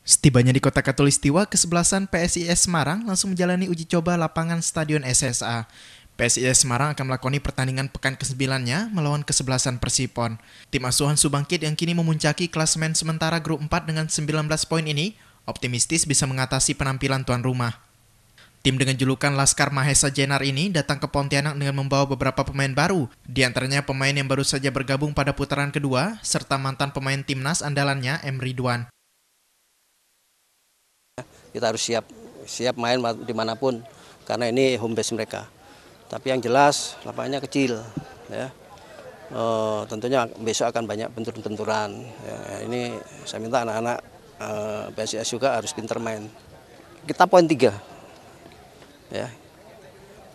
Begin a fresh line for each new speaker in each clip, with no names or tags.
Setibanya di kota Katulistiwa, kesebelasan PSIS Semarang langsung menjalani uji coba lapangan Stadion SSA. PSIS Semarang akan melakoni pertandingan pekan kesembilannya melawan kesebelasan Persipon. Tim asuhan Subangkit yang kini memuncaki klasemen sementara grup 4 dengan 19 poin ini optimistis bisa mengatasi penampilan tuan rumah. Tim dengan julukan Laskar Mahesa Jenar ini datang ke Pontianak dengan membawa beberapa pemain baru, di antaranya pemain yang baru saja bergabung pada putaran kedua, serta mantan pemain timnas andalannya Emri Duan
kita harus siap siap main dimanapun karena ini home base mereka. Tapi yang jelas lapangannya kecil, ya. E, tentunya besok akan banyak benturan benturan Ya, ini saya minta anak-anak e, eh, PSIS juga harus pinter main. Kita poin tiga, ya.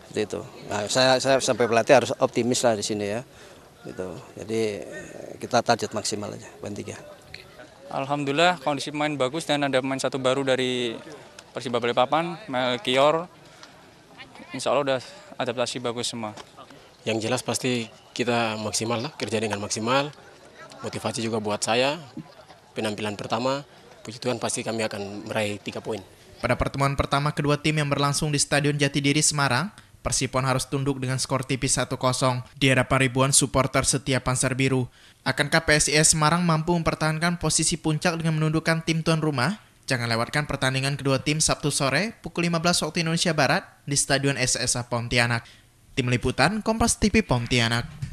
Seperti itu. Nah, saya, saya sampai pelatih harus optimis lah di sini ya. itu Jadi kita target maksimal aja, poin tiga.
Alhamdulillah kondisi pemain bagus dan ada pemain satu baru dari Persiba Balikpapan, Melkior. Insya Allah udah adaptasi bagus semua.
Yang jelas pasti kita maksimal lah, kerja dengan maksimal. Motivasi juga buat saya, penampilan pertama, puji Tuhan pasti kami akan meraih tiga poin.
Pada pertemuan pertama kedua tim yang berlangsung di Stadion Jatidiri Semarang, Persipon harus tunduk dengan skor tipis 1-0 di hadapan ribuan supporter setiap Panser Biru. Akankah PSIS Semarang mampu mempertahankan posisi puncak dengan menundukkan tim tuan rumah? Jangan lewatkan pertandingan kedua tim Sabtu sore pukul 15 waktu Indonesia Barat di Stadion SSA Pontianak. Tim Liputan Kompas TV Pontianak.